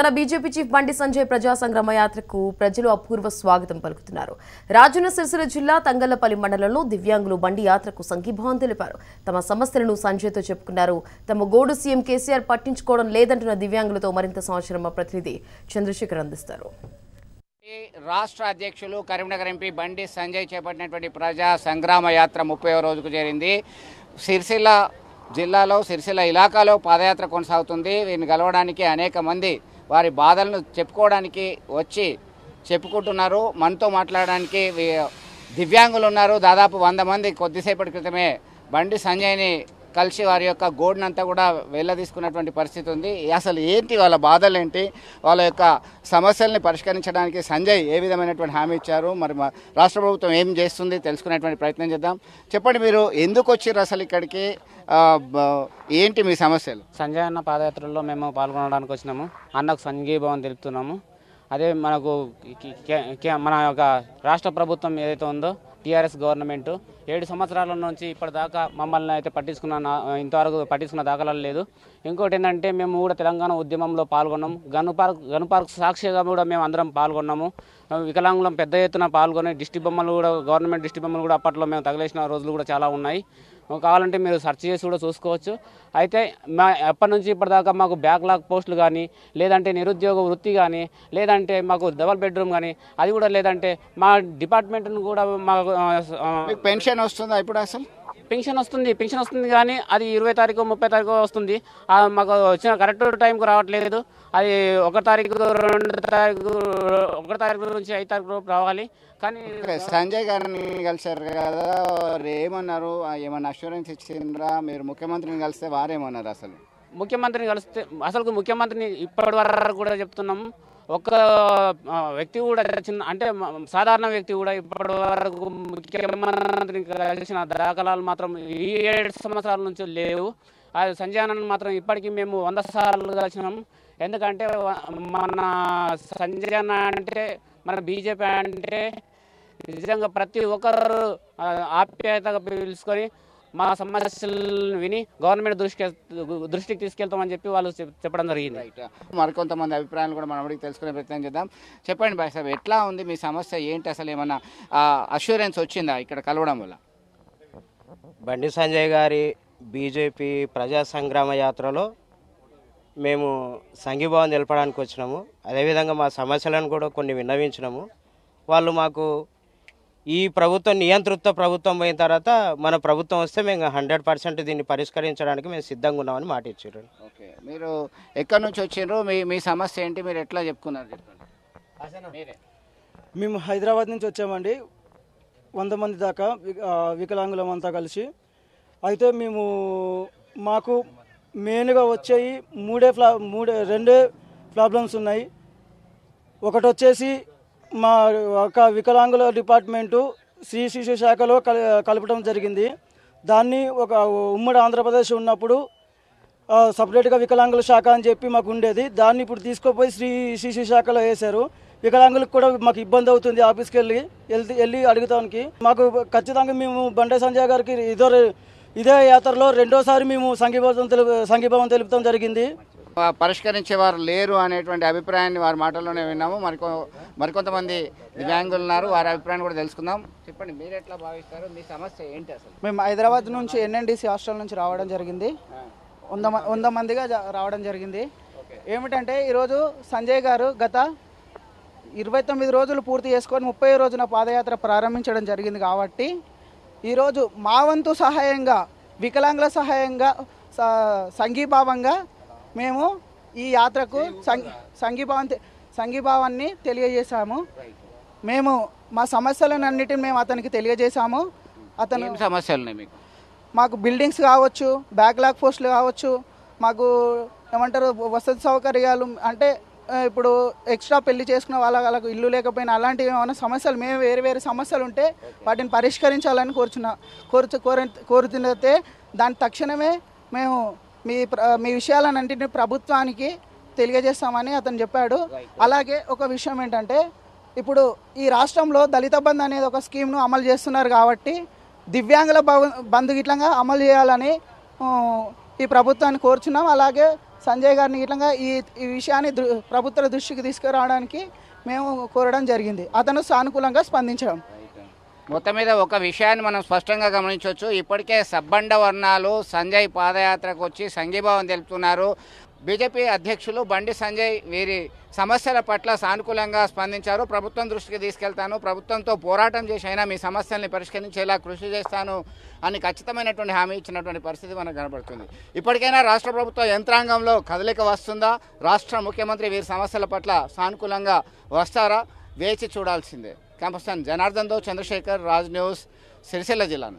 తన BJP chief బండి సంజయ్ ప్రజా సంగ్రామ యాత్రకు ప్రజలు అపూర్వ స్వాగతం పలుకుతున్నారు రాజన్న సిరిసిల్ల జిల్లా తంగళ్లపల్లి మండలంలో దివ్యాంగులు బండి యాత్రకు సంఘీభావం తెలిపారు తమ సమస్యలను సంజయ్తో చెప్పుకున్నారు తమ గోడు సీఎం కేసీఆర్ పట్టించుకోవడం లేదంటున్న దివ్యాంగులతో మరింత సంవత్సరం ప్రతినిధి చంద్రశేఖర్ అందిస్తారు రాష్ట్ర అధ్యక్షులు కరీంనగర్ ఎంపీ బండి సంజయ్ చేపట్టినటువంటి ప్రజా సంగ్రామ యాత్ర ముప్పై రోజుకు చేరింది సిరిసిల్ల జిల్లాలో సిరిసిల్ల ఇలాకాలో పాదయాత్ర కొనసాగుతుంది వీరిని గెలవడానికి అనేక మంది వారి బాధలను చెప్పుకోవడానికి వచ్చి చెప్పుకుంటున్నారు మనతో మాట్లాడడానికి దివ్యాంగులు ఉన్నారు దాదాపు వంద మంది కొద్దిసేపటి క్రితమే బండి సంజయ్ని కలిసి వారి యొక్క గోడ్నంతా కూడా వెళ్ళదీసుకున్నటువంటి పరిస్థితి ఉంది అసలు ఏంటి వాళ్ళ బాధలు ఏంటి వాళ్ళ యొక్క సమస్యల్ని పరిష్కరించడానికి సంజయ్ ఏ విధమైనటువంటి హామీ ఇచ్చారు మరి రాష్ట్ర ప్రభుత్వం ఏం చేస్తుంది తెలుసుకునేటువంటి ప్రయత్నం చేద్దాం చెప్పండి మీరు ఎందుకు వచ్చారు అసలు ఇక్కడికి ఏంటి మీ సమస్యలు సంజయ్ అన్న పాదయాత్రలో మేము పాల్గొనడానికి వచ్చినాము అన్నకు సంఘీభావం తెలుపుతున్నాము అదే మనకు మన యొక్క రాష్ట్ర ప్రభుత్వం ఏదైతే ఉందో టీఆర్ఎస్ గవర్నమెంట్ ఏడు సంవత్సరాల నుంచి ఇప్పటిదాకా మమ్మల్ని అయితే పట్టించుకున్న ఇంతవరకు పట్టించుకున్న దాఖలాలు లేదు ఇంకోటి ఏంటంటే మేము కూడా తెలంగాణ ఉద్యమంలో పాల్గొన్నాము గను పార్క్ సాక్షిగా కూడా మేము అందరం పాల్గొన్నాము వికలాంగులం పెద్ద ఎత్తున పాల్గొని డిస్టి బొమ్మలు కూడా గవర్నమెంట్ డిస్టిక్ బొమ్మలు కూడా అప్పట్లో మేము తగిలేసిన రోజులు కూడా చాలా ఉన్నాయి కావాలంటే మీరు సెర్చ్ చేసి కూడా చూసుకోవచ్చు అయితే మా ఎప్పటి నుంచి ఇప్పటిదాకా మాకు బ్యాక్లాగ్ పోస్టులు కానీ లేదంటే నిరుద్యోగ వృత్తి కానీ లేదంటే మాకు డబల్ బెడ్రూమ్ కానీ అది కూడా లేదంటే మా డిపార్ట్మెంట్ను కూడా మాకు పెన్షన్ వస్తుందా ఇప్పుడు అసలు పెన్షన్ వస్తుంది పెన్షన్ వస్తుంది కానీ అది ఇరవై తారీఖు ముప్పై తారీఖు వస్తుంది మాకు వచ్చిన కరెక్ట్ టైంకు రావట్లేదు అది ఒక తారీఖు రెండు తారీఖు ఒక తారీఖు నుంచి ఐదు తారీఖు రావాలి కానీ సంజయ్ గారిని కలిశారు కదా ఏమన్నారు ఏమన్నా అష్యూరెన్స్ ఇచ్చిందిరా మీరు ముఖ్యమంత్రిని కలిస్తే వారేమన్నారు అసలు ముఖ్యమంత్రిని కలిస్తే అసలు ముఖ్యమంత్రిని ఇప్పటి వరకు కూడా చెప్తున్నాము ఒక్క వ్యక్తి కూడా చిన్న అంటే సాధారణ వ్యక్తి కూడా ఇప్పటి వరకు ముఖ్యమంత్రిని కలిసిన దాఖలాలు మాత్రం ఈ ఏడు సంవత్సరాల నుంచి లేవు అది సంజయ్ మాత్రం ఇప్పటికీ మేము వంద సార్లు కలిసినాం ఎందుకంటే మన సంజయ్ అంటే మన బీజేపీ అంటే నిజంగా ప్రతి ఒక్కరు ఆప్యాయతగా పిలుచుకొని మా సమస్యలను విని గవర్నమెంట్ దృష్టి దృష్టికి తీసుకెళ్తామని చెప్పి వాళ్ళు చెప్పడం జరిగింది మరికొంతమంది అభిప్రాయాలు కూడా మనం అడిగి తెలుసుకునే ప్రయత్నం చేద్దాం చెప్పండి భాయ్ సాబ్ ఎట్లా ఉంది మీ సమస్య ఏంటి అసలు ఏమన్నా అష్యూరెన్స్ వచ్చిందా ఇక్కడ కలవడం వల్ల బండి సంజయ్ గారి బీజేపీ ప్రజా సంగ్రామ యాత్రలో మేము సంఘీభావం తెలపడానికి వచ్చినాము అదేవిధంగా మా సమస్యలను కూడా కొన్ని విన్నవించినాము వాళ్ళు మాకు ఈ ప్రభుత్వం నియంతృత్వ ప్రభుత్వం పోయిన తర్వాత మన ప్రభుత్వం వస్తే మేము హండ్రెడ్ పర్సెంట్ దీన్ని పరిష్కరించడానికి మేము సిద్ధంగా ఉన్నామని మాట ఇచ్చారు ఓకే మీరు ఎక్కడి నుంచి వచ్చారు మీ మీ సమస్య ఏంటి మీరు ఎట్లా చెప్పుకున్నారు మేము హైదరాబాద్ నుంచి వచ్చామండి వంద మంది దాకా వికలాంగులం అంతా కలిసి అయితే మేము మాకు మెయిన్గా వచ్చేవి మూడే ఫ్లా మూడే రెండే ప్రాబ్లమ్స్ ఉన్నాయి ఒకటి వచ్చేసి మా ఒక వికలాంగుల డిపార్ట్మెంటు శ్రీ శిశు శాఖలో కలపడం జరిగింది దాన్ని ఒక ఉమ్మడి ఆంధ్రప్రదేశ్ ఉన్నప్పుడు సపరేట్గా వికలాంగుల శాఖ అని చెప్పి మాకు ఉండేది దాన్ని ఇప్పుడు తీసుకుపోయి శ్రీ శిశు శాఖలో వేశారు వికలాంగులకు కూడా మాకు ఇబ్బంది అవుతుంది ఆఫీస్కి వెళ్ళి వెళ్తే వెళ్ళి అడుగుతానికి మాకు ఖచ్చితంగా మేము బండే సంజయ్ గారికి ఇదో ఇదే యాత్రలో రెండోసారి మేము సంఘీభావం తెలుపు సంఘీభావం తెలుపుతాం జరిగింది పరిష్కరించేవారు లేరు అనేటువంటి అభిప్రాయాన్ని వారి మాటల్లోనే విన్నాము మరికొ మరికొంతమంది దివ్యాంగులు ఉన్నారు వారి అభిప్రాయాన్ని కూడా తెలుసుకుందాం చెప్పండి మీరు ఎట్లా భావిస్తారు మీ సమస్య ఏంటి అసలు మేము హైదరాబాద్ నుంచి ఎన్ఎన్డిసి హాస్టల్ నుంచి రావడం జరిగింది వంద వంద మందిగా రావడం జరిగింది ఏమిటంటే ఈరోజు సంజయ్ గారు గత ఇరవై తొమ్మిది రోజులు పూర్తి చేసుకొని ముప్పై రోజున పాదయాత్ర ప్రారంభించడం జరిగింది కాబట్టి ఈరోజు మా వంతు సహాయంగా వికలాంగుల సహాయంగా సంఘీభావంగా మేము ఈ యాత్రకు సంఘీభావం సంఘీభావాన్ని తెలియజేశాము మేము మా సమస్యలన్నిటిని మేము అతనికి తెలియజేశాము అతను సమస్యలు మీకు మాకు బిల్డింగ్స్ కావచ్చు బ్యాక్లాగ్ పోస్టులు కావచ్చు మాకు ఏమంటారు వసతి సౌకర్యాలు అంటే ఇప్పుడు ఎక్స్ట్రా పెళ్లి చేసుకున్న వాళ్ళ వాళ్ళకు ఇల్లు లేకపోయినా అలాంటివి ఏమైనా సమస్యలు మేము వేరు వేరు సమస్యలు ఉంటే వాటిని పరిష్కరించాలని కోరుచున్నా కోరు కోరు కోరుతున్నతే దాని తక్షణమే మేము మీ మీ విషయాలన్నింటినీ ప్రభుత్వానికి తెలియజేస్తామని అతను చెప్పాడు అలాగే ఒక విషయం ఏంటంటే ఇప్పుడు ఈ రాష్ట్రంలో దళిత బంధు అనేది ఒక స్కీమ్ను అమలు చేస్తున్నారు కాబట్టి దివ్యాంగుల బంధు గిట్లంగా అమలు చేయాలని ఈ ప్రభుత్వాన్ని కోరుచున్నాం అలాగే సంజయ్ గారిని ఇట్లా ఈ ఈ విషయాన్ని ప్రభుత్వ దృష్టికి తీసుకురావడానికి మేము కోరడం జరిగింది అతను సానుకూలంగా స్పందించడం మొత్తం మీద ఒక విషయాన్ని మనం స్పష్టంగా గమనించవచ్చు ఇప్పటికే సబ్బండ వర్ణాలు సంజయ్ పాదయాత్రకు వచ్చి సంఘీభావం తెలుపుతున్నారు బీజేపీ అధ్యక్షులు బండి సంజయ్ వీరి సమస్యల పట్ల సానుకూలంగా స్పందించారు ప్రభుత్వం దృష్టికి తీసుకెళ్తాను ప్రభుత్వంతో పోరాటం అయినా మీ సమస్యల్ని పరిష్కరించేలా కృషి చేస్తాను అని ఖచ్చితమైనటువంటి హామీ ఇచ్చినటువంటి పరిస్థితి మనకు కనబడుతుంది ఇప్పటికైనా రాష్ట్ర ప్రభుత్వ యంత్రాంగంలో కదలిక వస్తుందా రాష్ట్ర ముఖ్యమంత్రి వీరి సమస్యల పట్ల సానుకూలంగా వస్తారా వేచి చూడాల్సిందే క్యాంపస్ దో చంద్రశేఖర్ రాజ్ న్యూస్ సిరిసిల్ల జిల్లా